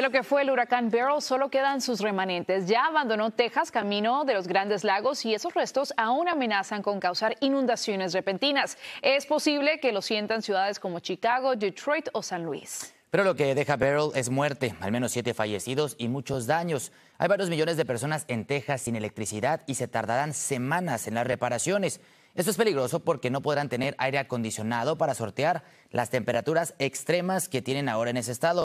De lo que fue el huracán Beryl solo quedan sus remanentes. Ya abandonó Texas camino de los Grandes Lagos y esos restos aún amenazan con causar inundaciones repentinas. Es posible que lo sientan ciudades como Chicago, Detroit o San Luis. Pero lo que deja Beryl es muerte, al menos siete fallecidos y muchos daños. Hay varios millones de personas en Texas sin electricidad y se tardarán semanas en las reparaciones. Esto es peligroso porque no podrán tener aire acondicionado para sortear las temperaturas extremas que tienen ahora en ese estado.